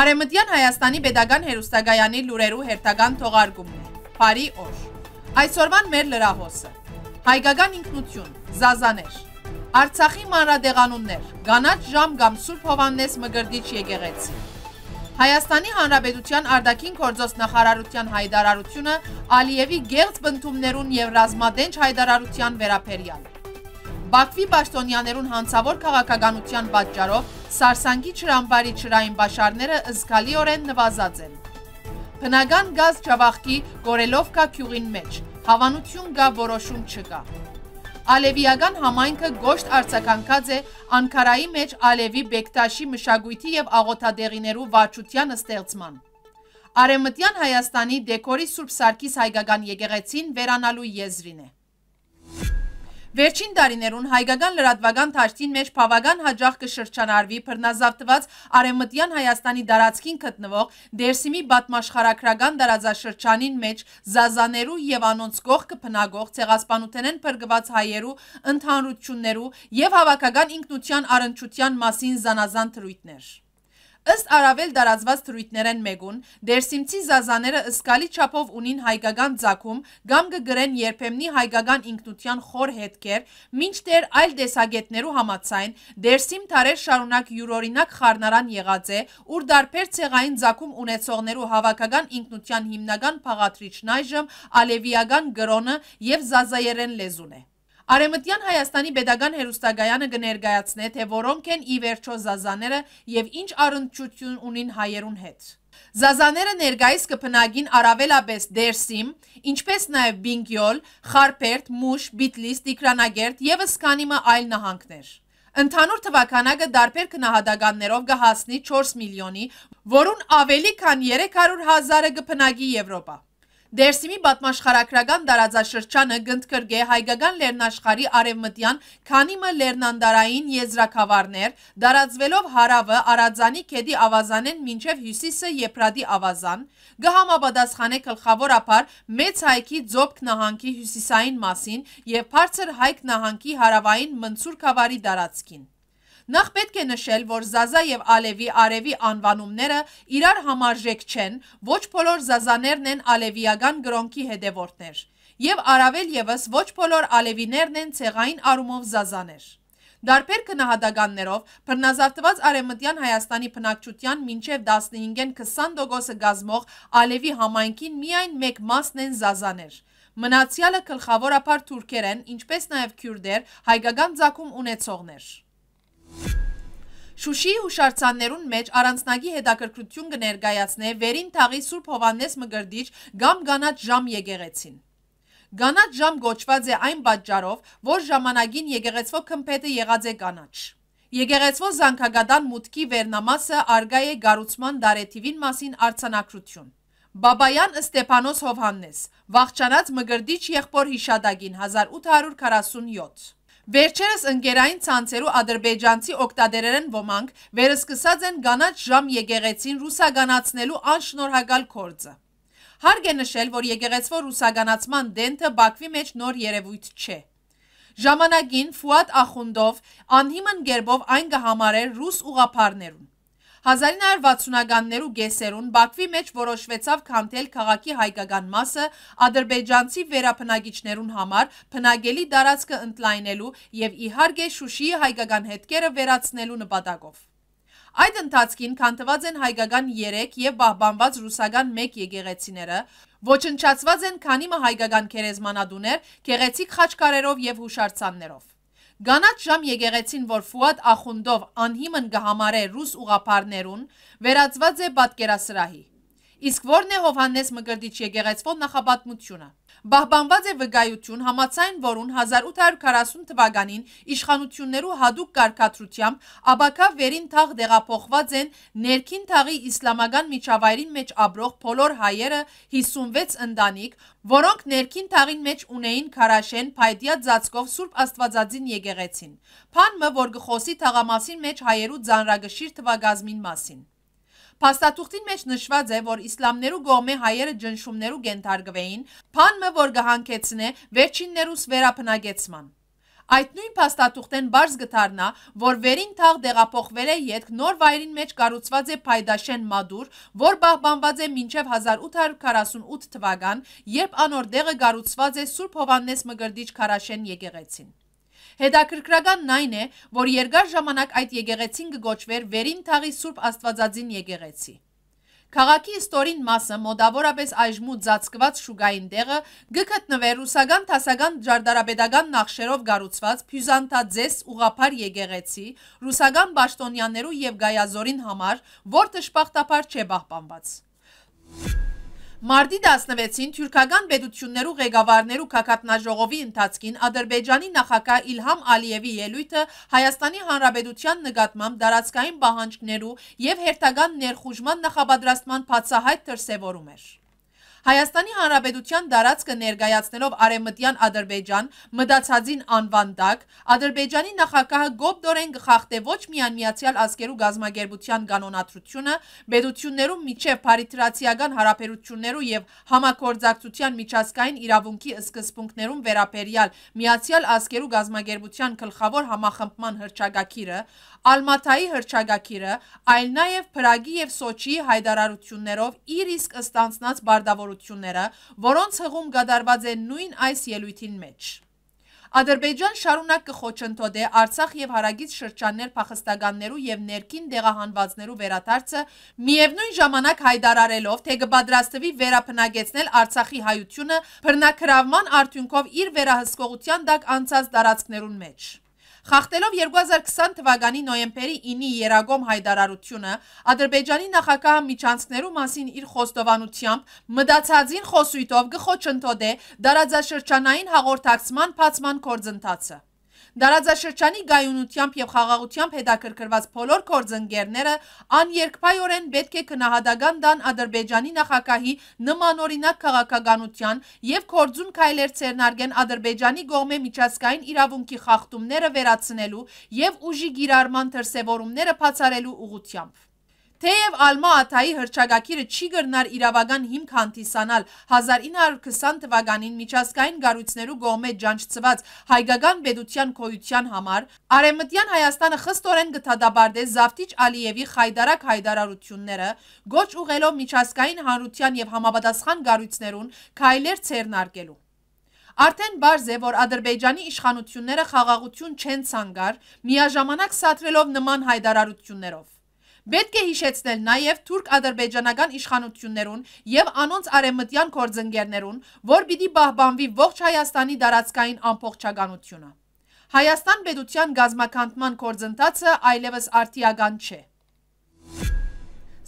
Արեմտյան Հայաստանի Պետական Հերուստագայանի լուրերու հերթական թողարկումն է։ Բարի օր։ Այսօրվան մեր լրահոսը։ Հայկական ինքնություն, Զազաներ, Արցախի մանրադեղանուններ, Գանաչ ժամ կամ Սուրբ Հովաննես Մգրդիչ եկեղեցի։ Հայաստանի Հանրապետության արդակին գործոս նախարարության հայդարարությունը Ալիևի գեղձ բնդումներուն եւ ռազմադենչ հայդարարության վերաբերյալ։ Բաքվի պաշտոնյաներուն հանցավոր քաղաքականության պատճառով Սարսանգի ճրամբարի ճրային բաշարները զգալիորեն նվազած են։ Բնական գազ ճավախքի Կորելովկա քյուղին մեջ հավանություն գա որոշում չկա։ Ալևիական համայնքը գոշտ արձականքած է Անկարայի մեջ Ալևի Բեկտաշի մշակույթի եւ աղոթադեղիներու վարչության ստեղծման։ Արեմտյան Հայաստանի դեկորի Սուրբ Սարգիս հայկական եկեղեցին վերանալու եզրին է։ Վերջին տարիներուն հայկական լրատվական դաշտին մեջ բավական հաջող կշրջանարվի բռնազավթված արևմտյան Հայաստանի դարածքին գտնվող Դերսիմի բատմաշխարակրական դարաձաշրջանին մեջ զազաներու եւ անոնց կող կփնագող ցեղասպանութենեն բրգված հայերու ընդհանրություններու եւ հավաքական ինքնության արընչության մասին զանազան թրույթներ Ըստ արավել դարածված թրույթներեն մեկուն, դերսիմցի զազաները ըսկալի չապով ունին հայկական ձակում գամ գգրեն երբեմնի հայկական ինքնության խոր հետքեր, մինչ տեր այլ դեսագետներու համացայն, դերսիմ թարեր շարունակ յուրորինակ խարնարան եղած է, ուր դարբեր ցեղային ձակում ունեցողներու հավաքական ինքնության հիմնական փաղաթրիչն այժմ ալևիական գրոնը եւ զազայերեն լեզուն է։ Արեմտյան Հայաստանի Պետական հերոստակայանը կներկայացնե, թե որոնք են ի վերջո զազաները եւ ինչ առնչություն ունին հայերուն հետ։ Զազաները ներկայիս կփնագին առավելապես Դերսիմ, ինչպես նաև Բինգյոլ, Խարփերտ, Մուշ, Բիտլիս, Տիկրանագերտ եւ Սկանիմը այլ նահանգներ։ Ընդհանուր թվականակը դարբեր քնահատականներով կհասնի 4 միլիոնի, որուն ավելի քան 300 հազարը կփնագի Եվրոպա։ Դերսիմի պատմաշխարակրական տարածաշրջանը գնդկրգ է հայկական լերնաշխարի արևմտյան քանիմը լերնանդարային եզրակավարներ, դարածվելով հարավը առածանի կետի ավազանեն մինչև հյուսիսը եպրադի ավազան, գհամապադասխան է կլխավոր ապար մեծ հայքի ձոպք նահանքի հյուսիսային մասին և պարցր հայք նահանքի հարավային մնցուր կավարի դարացքին։ Նախ պետք է նշել, որ Զազա եւ Ալևի Արևի անվանումները իրար համարժեք չեն, ոչ բոլոր Զազաներն են Ալևիական գրոնքի հետևորդներ, եւ առավել եւս ոչ բոլոր Ալևիներն են ցեղային առումով Զազաներ։ Դարբեր քնահատականներով բռնազավթված Արևմտյան Հայաստանի բնակչության մինչև 15-ին 20%-ը գազմող Ալևի համայնքին միայն մեկ մասն են Զազաներ։ Մնացյալը գլխավորապես թուրքեր են, ինչպես նաև քյուրդեր, հայկական ցակում ունեցողներ։ Շուշիի հուշարձաններուն մեջ առանցնագի հետաքրքրություն կներկայացնե վերին թաղի Սուրբ Հովանես Մգրդիչ գամ գանած ժամ եկեղեցին։ Գանաչ ժամ գոչված է այն պատճառով, որ ժամանակին եկեղեցվո քմփետը եղած է կանաչ։ Եկեղեցվո զանգակադան մուտքի վերնամասը արգա է գառուցման դարեթիվին մասին արցանակրություն։ Բաբայան Ստեփանոս Հովհաննես, վաղճանած Մգրդիչ եղբոր հիշադակին 1847 Վերջերս ընկերային ցանցերու ադրբեջանցի օկտադերերեն ոմանք վերսկսած են կանաչ ժամ եկեղեցին ռուսագանացնելու անշնորհակալ գործը։ Հարգ է նշել, որ եկեղեցվո ռուսագանացման դենթը Բաքվի մեջ նոր երևույթ չէ։ Ժամանակին Ֆուադ Ախունդով անհիմն գերբով այն կհամարեր ռուս ուղափարներուն։ 1960-ականներու գեսերուն Բաքվի մեջ որոշվեցավ քանդել քաղաքի հայկական մասը ադրբեջանցի վերապնակիչներուն համար փնագելի տարածքը ընդլայնելու եւ իհարկե Շուշիի հայկական հետքերը վերացնելու նպատակով։ Այդ ընթացքին քանդված են հայկական 3 եւ պահպանված ռուսական 1 եկեղեցիները, ոչնչացված են քանի մը հայկական քերեզմանադուներ, գեղեցիկ խաչքարերով եւ հուշարձաններով։ Գանաց ժամ եկեղեցին, որ Ֆուադ Ախունդով անհիմն կհամարե ռուս ուղափառներուն, վերածված է պատկերասրահի։ Իսկ ո՞րն է Հովհաննես Մկրտիչ եկեղեցվոն նախապատմությունը։ Բահբանված է վգայություն, համացայն որուն 1840 թվականին իշխանություններու հադուկ կարգատրությամբ աբակա վերին թաղ դեղափոխված են ներքին թաղի իսլամական միջավայրին մեջ ապրող բոլոր հայերը 56 ընտանիք, որոնք ներքին թաղին մեջ ունեին Քարաշեն, Փայդիա ծածկով Սուրբ Աստվածածին եկեղեցին։ Փանմը, որ գխոսի թաղամասին մեջ հայերու ձանրագշիր թվագազմին մասին։ Փաստաթուղթին մեջ նշված է, որ իսլամներու գոմե հայերը ջնշումներու գենթարգվեին, փանմը որ գահանքեցնե վերջիններուս վերապնագեցման։ Այդ նույն փաստաթուղթեն բարձ գտարնա, որ վերին թաղ դեղափոխվել է յետք նոր վայրին մեջ կառուցված է Փայդաշեն մադուր, որ բահբանված է մինչև 1848 թվական, երբ անոր դեղը կառուցված է Սուրբ Հովաննես Մգրդիչ Քարաշեն եկեղեցին։ Հետաքրքրականն այն է, որ երկար ժամանակ այդ եկեղեցին կգոչվեր Վերին թաղի Սուրբ Աստվածածին եկեղեցի։ Քաղաքի ստորին մասը մոտավորապես այժմու ծածկված շուգային տեղը գկտնվեր ռուսական թասական ջարդարապետական նախշերով գառուցված Փյուզանտաձես ուղափար եկեղեցի ռուսական պաշտոնյաներու եւ գայազորին համար, որ դժբախտաբար չէ պահպանված։ Մարդի 16-ին թյուրքական պետություններու ղեկավարներու կակատնաժողովի ընթացքին ադրբեջանի նախակա իլհամ ալիևի ելույթը Հայաստանի Հանրաբեդության նգատմամբ դարացկային պահանջքներու և հերթական ներխուժման նախաբադրաստման պացահայտ թրսևորում էր։ Հայաստանի Հանրապետության դարածքը ներկայացնելով արևմտյան Ադրբեջան մտածածին անվան տակ, Ադրբեջանի նախագահը գոբդորեն կխախտե ոչ միայն Միացյալ Ազգերու Գազմագերբության կանոնադրությունը, բերություններու միջև բարիթրացիական հարաբերություններու եւ համակորձակցության միջազգային իրավունքի սկզբունքներում վերաբերյալ Միացյալ Ազգերու Գազմագերբության գլխավոր համախմբման հրճագակիրը, Ալմատայի հրճագակիրը, այլ նաեւ Պրագի եւ Սոչիի հայտարարություններով իր իսկ ստանցնած բարդավոր հայտարարությունները, որոնց հղում գադարված է նույն այս ելույթին մեջ։ Ադրբեջան շարունակ կխոչընդոտե Արցախ եւ հարագից շրջաններ փախստականներու եւ ներքին դեղահանվածներու վերադարձը միևնույն ժամանակ հայտարարելով, թե կպատրաստվի վերապնակեցնել Արցախի հայությունը բռնակրավման արդյունքով իր վերահսկողության տակ անցած տարածքներուն մեջ։ Խախտելով 2020 թվականի նոյեմբերի 9-ի Երագոմ հայտարարությունը, Ադրբեջանի նախագահը միջանցքներու մասին իր խոստովանությամբ մտածածին խոսույթով գխոչընդոդ է դարաձաշրջանային հաղորդակցման փացման գործընթացը։ Դարաձաշրջանի գայունությամբ եւ խաղաղությամբ հետաքրքրված բոլոր կորձընկերները աներկբայորեն պետք է գնահատական տան Ադրբեջանի նախագահի նմանօրինակ քաղաքականության եւ կորձուն քայլեր ցերնարգեն Ադրբեջանի գողմե միջազգային իրավունքի խախտումները վերացնելու եւ ուժի գիրառման դրսեւորումները բացարելու ուղությամբ Թեև Ալմա Աթայի հրճագակիրը չի գրնար իրավական հիմք հանդիսանալ 1920 թվականին միջազգային գառույցներու կողմէ ջանչցված հայկական պետության քոյության համար Արեմտյան Հայաստանը խստորեն գտադաբարդեց Զավտիչ Ալիևի խայդարակ հայդարարությունները, գոչ ուղելով միջազգային հանրության եւ համապատասխան գառույցներուն քայլեր ցերնարկելու։ Արդեն բարձ է, որ ադրբեջանի իշխանությունները խաղաղություն չեն ծանգար, միաժամանակ սատրելով նման հայդարարություններով։ Պետք է հիշեցնել նաև թուրք-ադրբեջանական իշխանություններուն եւ անոնց արեմտյան կորձընկերներուն, որ պիտի պահպանվի ողջ Հայաստանի տարածքային ամբողջականությունը։ Հայաստան պետության գազմականդման կորձընթացը այլևս արտիական չէ։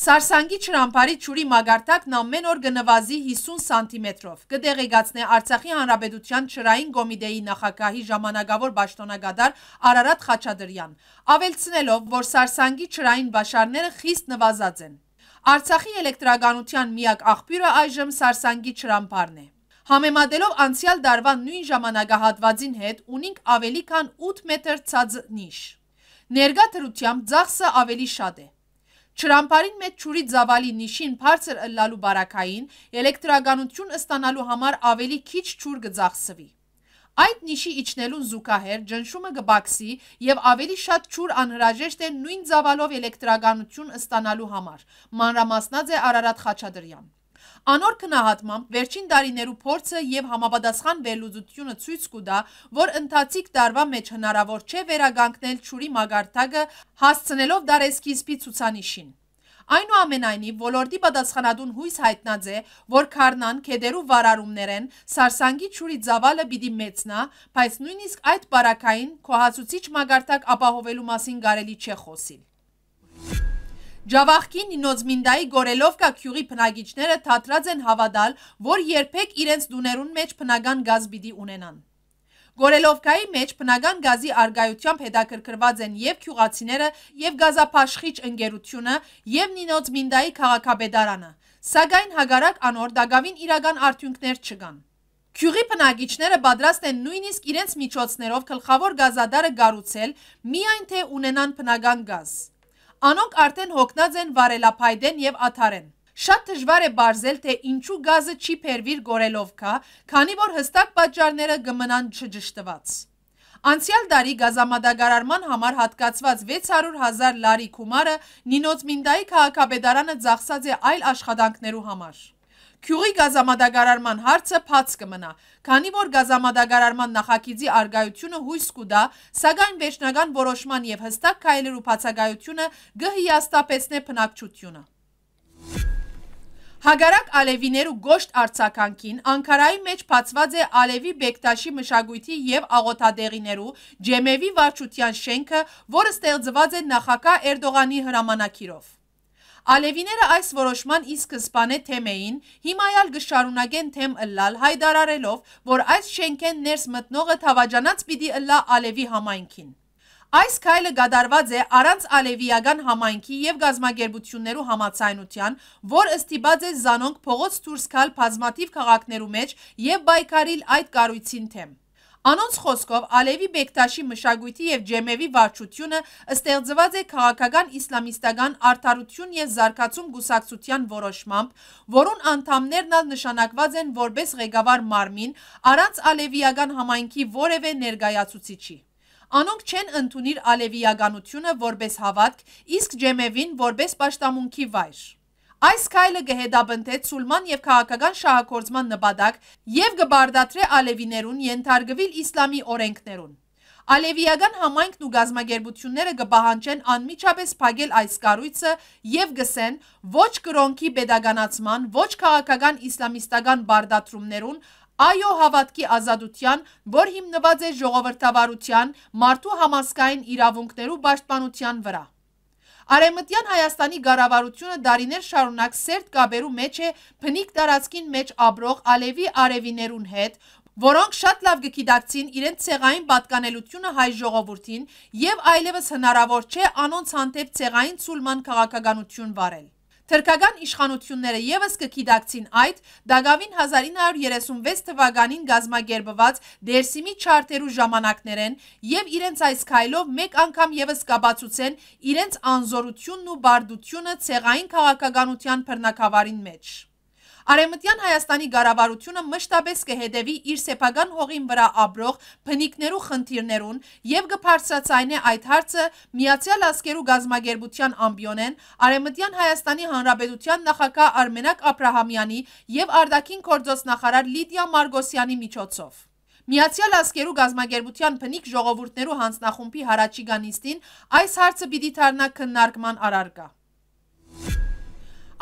Սարսանգի չրամպարի ճուրի մագարտակն ամեն օր գնվազի 50 սանտիմետրով։ Կդեղեգացնե Արցախի Հանրապետության ճրային կոմիտեի նախագահի ժամանակավոր պաշտոնագետար Արարատ Խաչադրյան, ավելցնելով, որ Սարսանգի ճրային բաշարները խիստ նվազած են։ Արցախի էլեկտրականության միակ աղբյուրը այժմ Սարսանգի ճրամբարն է։ Համեմատելով անցյալ դարվա նույն ժամանակահատվածին հետ ունինք ավելի քան 8 մետր ցած նիշ։ Ներգա դրությամբ ծախսը ավելի շատ է։ Չրամբարին մեջ ճուրի զավալի նիշին բարձր ըլլալու բարակային էլեկտրականություն ստանալու համար ավելի քիչ ճուր գծախսվի։ Այդ նիշի իջնելուն զուգահեռ ճնշումը գբաքսի եւ ավելի շատ ճուր անհրաժեշտ է նույն զավալով էլեկտրականություն ստանալու համար։ Մանրամասնաձ է Արարատ Խաչատրյան։ Անոր գնահատմամբ վերջին տարիներու փորձը եւ համապատասխան վերլուծությունը ցույց կտա, որ ընթացիկ տարվա մեջ հնարավոր չէ վերագանքնել ճուրի մագարտակը հասցնելով դարեսկիզբի ցուցանիշին։ Այնուամենայնիվ ոլորտի պատասխանատուն հույս հայտնած է, որ քառնան կեդերու վարարումներեն Սարսանգի ճուրի ծավալը պիտի մեծնա, բայց նույնիսկ այդ բարակային քոհացուցիչ մագարտակ ապահովելու մասին կարելի չէ խոսիլ։ Ջավախքի Նինոզմինդայի Գորելովկա քյուղի փնագիչները թատրած են հավատալ, որ երբեք իրենց դուներուն մեջ փնական գազ պիտի ունենան։ Գորելովկայի մեջ բնական գազի արգայությամբ հետաքրքրված են եւ քյուղացիները, եւ գազափաշխիչ ընկերությունը, եւ Նինոց Մինդայի քաղաքաբեդարանը։ Սակայն հագարակ անոր դագավին իրական արդյունքներ չկան։ Քյուղի բնագիչները պատրաստ են նույնիսկ իրենց միջոցներով գլխավոր գազադարը գառուցել, միայն թե ունենան բնական գազ։ Անոնք արդեն հոգնած են վարելափայդեն եւ աթարեն։ Շատ դժվար է բարձել, թե ինչու գազը չի փերվիր գորելովքա, քանի որ հստակ պատճառները գմնան չճշտված։ Անցյալ տարի գազամադագարարման համար հատկացված 600 հազար լարի կումարը Նինոց Մինդայի քաղաքապետարանը ծախսած է այլ աշխատանքներու համար։ Քյուղի գազամադագարարման հարցը փած կմնա, քանի որ գազամադագարարման նախագիծի արգայությունը հույս կուտա, սակայն վերջնական որոշման եւ հստակ քայլերու բացակայությունը գհիաստապեցնե փնակչությունը։ Հագարակ Ալևիներու գոշտ արցականքին Անկարայի մեջ բացված է Ալևի Բեկտաշի մշակույթի եւ աղոթադեղիներու Ջեմևի վարչության շենքը, որը ստեղծված է նախագահ Էրդողանի հրամանակիրով։ Ալևիները այս որոշման ի սկզբանե թեմ էին, հիմայալ գշարունագեն թեմ ըլլալ հայդարարելով, որ այս շենքեն ներս մտնողը թավաջանած պիտի ըլլա Ալևի համայնքին։ Այս քայլը գադարված է առանց ալևիական համայնքի և գազմագերբություններու համացայնության, որ ըստիբած է զանոնք փողոց թուրս կալ պազմատիվ կաղաքներու մեջ և բայքարիլ այդ կարույցին թեմ։ Անոնց խոսքով Ալևի Բեկտաշի մշակույթի եւ Ջեմևի վարչությունը ստեղծված է քաղաքական իսլամիստական արդարություն եւ զարգացում գուսակցության որոշմամբ, որուն անդամներն ալ նշանակված են որպես ղեկավար մարմին, առանց ալևիական համայնքի որևէ ներկայացուցիչի։ Անոնք չեն ընդունիր ալևիականությունը որպես հավատք, իսկ Ջեմևին որպես պաշտամունքի վայր։ Այս քայլը գհեդաբնթեց սուլման եւ քաղաքական շահագործման նպատակ եւ գբարդատրե ալևիներուն ենթարկվել իսլամի օրենքներուն։ Ալևիական համայնքն ու գազագերբությունները կբահանջեն անմիջապես փակել այս կառույցը եւ գսեն ոչ կրոնքի pedagoganացման, ոչ քաղաքական իսլամիստական բարդատրումներուն, այո հավատքի ազատության, որ հիմնված է ժողովրդավարության, մարդու համասկային իրավունքներու պաշտպանության վրա։ Արեմտյան Հայաստանի գարավարությունը դարիներ շարունակ սերտ կաբերու մեջ է պնիկ տարածքին մեջ աբրող ալևի արևիներուն հետ, որոնք շատ լավ գկիդակցին իրենց ցեղային պատկանելությունը հայ ժողովրդին եւ այլևս հնարավոր չէ անոնց հանդեպ ցեղային ցուլման քաղաքականություն վարել։ Թրկական իշխանությունները եւս կգիտակցին այդ Դագավին 1936 թվականին գազմագերբված Դերսիմի չարտերու ժամանակներեն եւ իրենց այս քայլով մեկ անգամ եւս կաբացուցեն իրենց անզորությունն ու բարդությունը ցեղային քաղաքականության բռնակավարին մեջ։ Արեմտյան Հայաստանի գարավարությունը մշտաբես կհետևի իր սեպագան հողին վրա աբրող պնիքներու խնդիրներուն և գպարցրացայն է այդ հարցը միացյալ ասկերու գազմագերբության ամբյոնեն Արեմտյան Հայաստանի Հանրաբեդության նախակա Արմենակ ապրահամյանի և արդակին կործոց նախարար լիտյա Մարգոսյանի միջոցով։ Միացյալ ասկերու գազմագերբության պնիք ժողովուրդներու հանցնախումպի հարաչի գանիստին այս հարցը բիդի թարնակ կննարգման առարգա։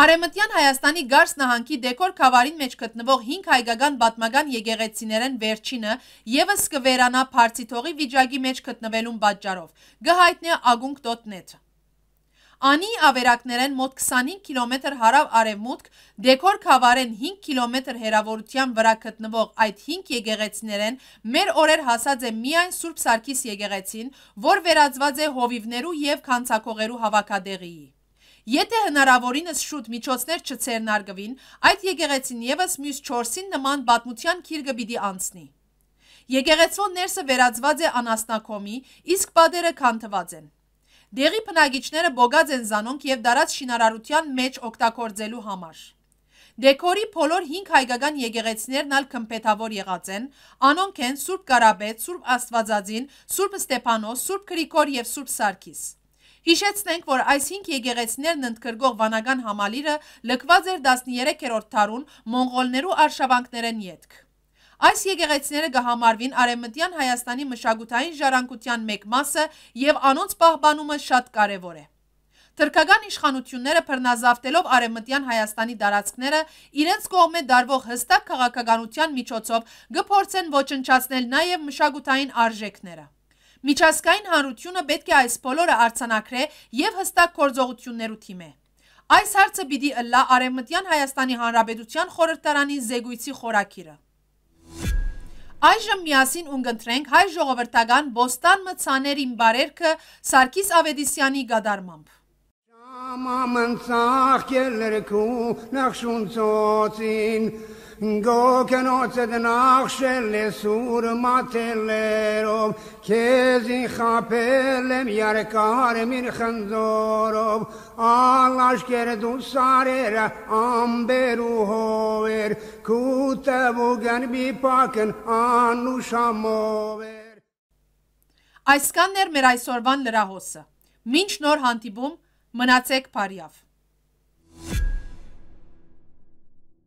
Արեմտյան Հայաստանի Գարս նահանգի Դեկոր քավարին մեջ գտնվող 5 հայկական պատմական եկեղեցիներեն վերջինը եւս կվերանա Փարսի թողի վիճակի մեջ գտնվելուն պատճառով։ Գահայտնի agung.net Անի ավերակներեն մոտ 25 կիլոմետր հարավ արևմուտք, Դեկոր քավարեն 5 կիլոմետր հեռավորության վրա գտնվող այդ 5 եկեղեցիներեն մեր օրեր հասած է միայն Սուրբ Սարգիս եկեղեցին, որ վերածված է հովիվներու եւ քանցակողերու հավաքադեղիի։ Եթե հնարավորինս շուտ միջոցներ չցերնարգվին, այդ եկեղեցին եւս մյուս 4-ին նման պատմության քիրկը պիտի անցնի։ Եկեղեցու ներսը վերածված է անասնակոմի, իսկ պատերը քանթված են։ Դեղի բնագիչները բոգած են զանոնք եւ դարած շինարարության մեջ օգտագործելու համար։ Դեկորի փոլոր 5 հայկական եկեղեցիներն ալ կմպետավոր եղած են, անոնք են Սուրբ Կարաբետ, Սուրբ Աստվածածին, Սուրբ Ստեփանոս, Սուրբ Գրիգոր եւ Սուրբ Սարգիս։ Հիշեցնենք, որ այս 5 եկեղեցիներն ընդգրկող վանական համալիրը լքված էր 13-րդ դարուն մոնղոլներու արշավանքներեն յետք։ Այս եկեղեցիները կհամարվին Արևմտյան Հայաստանի մշակութային ժառանգության մեկ մասը եւ անոնց պահպանումը շատ կարեւոր է։ Թրկական իշխանությունները բռնազավթելով Արևմտյան Հայաստանի տարածքները իրենց կողմէ դարվող հստակ քաղաքականության միջոցով գփորձեն ոչնչացնել նաեւ մշակութային արժեքները։ Միջազգային հանրությունը պետք է այս բոլորը արցանակրե եւ հստակ գործողություններու թիմե։ Այս հարցը պիտի ըլլա Արևմտյան Հայաստանի Հանրապետության խորհրդարանի զեկույցի խորակիրը։ Այժմ միասին ունգընտրենք հայ ժողովրդական Բոստան մցաներին բարերքը Սարգիս Ավետիսյանի գադարմամբ։ Ժամամն ծաղ կելերքու նախշուն ծոցին գոքնոցդ նախշել է սուր մատելերով, կեզին խապել եմ երկար միր խնդորով, ալ աշկեր դու սարերը ամբեր ու հովեր, կուտև ու գնբի պակն անուշամովեր։ Այսկանն էր մեր այսօրվան լրահոսը, մինչ նոր հանդիբում մնացեք պարյավ։